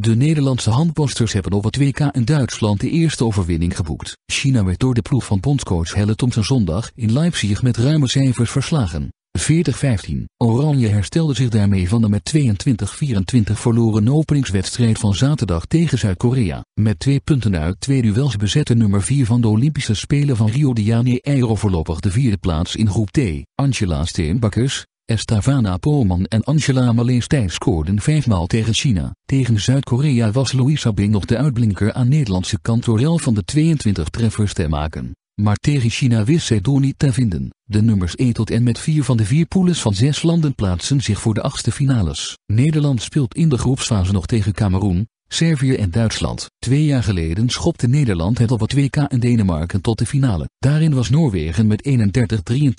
De Nederlandse handposters hebben op het WK in Duitsland de eerste overwinning geboekt. China werd door de ploeg van bondscoach Helle zijn zondag in Leipzig met ruime cijfers verslagen. 40-15. Oranje herstelde zich daarmee van de met 22-24 verloren openingswedstrijd van zaterdag tegen Zuid-Korea. Met twee punten uit twee duels bezette nummer 4 van de Olympische Spelen van Rio de Janeiro voorlopig de vierde plaats in groep T. Angela Steenbakkers, Estavana Polman en Angela Maleestijs scoorden vijfmaal tegen China. Tegen Zuid-Korea was Louisa Bing nog de uitblinker aan Nederlandse kantorel van de 22 treffers te maken. Maar tegen China wist zij door niet te vinden. De nummers 1 tot en met 4 van de vier poules van zes landen plaatsen zich voor de achtste finales. Nederland speelt in de groepsfase nog tegen Cameroen, Servië en Duitsland. Twee jaar geleden schopte Nederland het op het WK in Denemarken tot de finale. Daarin was Noorwegen met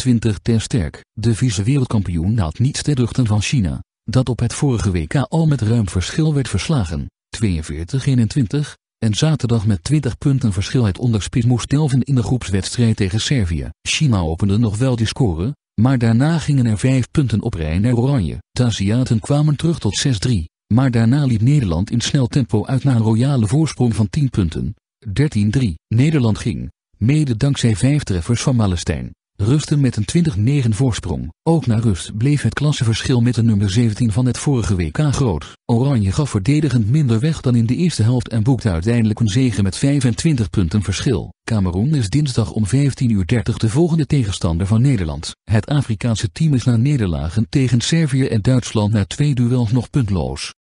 31-23 ten sterk. De vice-wereldkampioen had niets te duchten van China, dat op het vorige WK al met ruim verschil werd verslagen, 42-21, en zaterdag met 20 punten verschil het onderspit moest delven in de groepswedstrijd tegen Servië. China opende nog wel de score, maar daarna gingen er 5 punten op rij naar Oranje. De Aziaten kwamen terug tot 6-3 maar daarna liep Nederland in snel tempo uit naar een royale voorsprong van 10 punten. 13-3. Nederland ging, mede dankzij vijf treffers van Malestein, rusten met een 20-9 voorsprong. Ook na rust bleef het klasseverschil met de nummer 17 van het vorige WK groot. Oranje gaf verdedigend minder weg dan in de eerste helft en boekte uiteindelijk een zege met 25 punten verschil. Cameroen is dinsdag om 15.30 uur de volgende tegenstander van Nederland. Het Afrikaanse team is na nederlagen tegen Servië en Duitsland na twee duels nog puntloos.